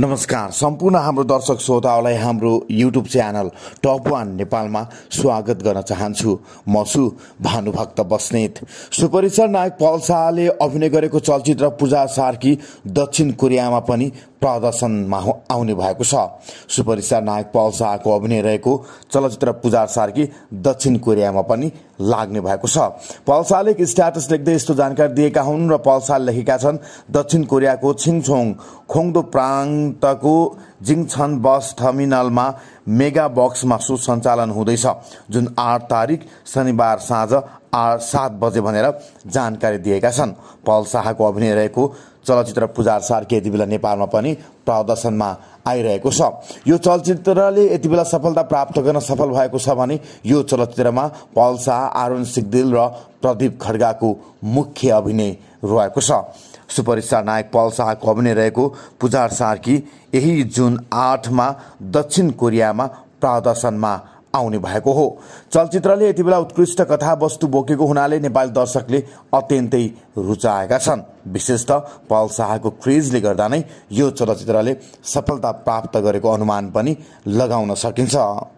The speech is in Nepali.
नमस्कार सम्पूर्ण हाम्रो दर्शक श्रोताहरूलाई हाम्रो युट्युब च्यानल टप वान नेपालमा स्वागत गर्न चाहन्छु म छु भानुभक्त बस्नेत सुपरिचर नायक पल शाहले अभिनय गरेको चलचित्र पूजा सार्की दक्षिण कोरियामा पनि प्रदर्शनमा आउने भएको छ सुपरस्टार नायक पल शाहको अभिनय रहेको चलचित्र पूजा सार्की दक्षिण कोरियामा पनि लाग्ने भएको छ पल शाहले एक स्ट्याटस लेख्दै यस्तो जानकारी दिएका हुन् र पल शाह लेखेका छन् दक्षिण कोरियाको छिङछोङ खोङदो प्रान्तको जिङछन बस टर्मिनलमा मेगा बक्समा सो सञ्चालन हुँदैछ जुन आठ तारिक शनिबार साँझ सात बजे भनेर जानकारी दिएका छन् पल शाहको अभिनय रहेको चलचित्र पुजार सार्की यति बेला नेपालमा पनि प्रदर्शनमा आइरहेको छ यो चलचित्रले यति बेला सफलता प्राप्त गर्न सफल भएको छ भने यो चलचित्रमा पल शाह आरुण सिगदिल र प्रदीप खड्गाको मुख्य अभिनय रहेको छ सुपरस्टार नायक पल शाहको अभिनय रहेको पुजार सार्की यही जुन आठमा दक्षिण कोरियामा प्रदर्शनमा आउने भएको हो चलचित्रले यति बेला उत्कृष्ट कथा बोकेको हुनाले नेपाली दर्शकले अत्यन्तै रुचाएका छन् विशेष त पल शाहको क्रेजले गर्दा नै यो चलचित्रले सफलता प्राप्त गरेको अनुमान पनि लगाउन सकिन्छ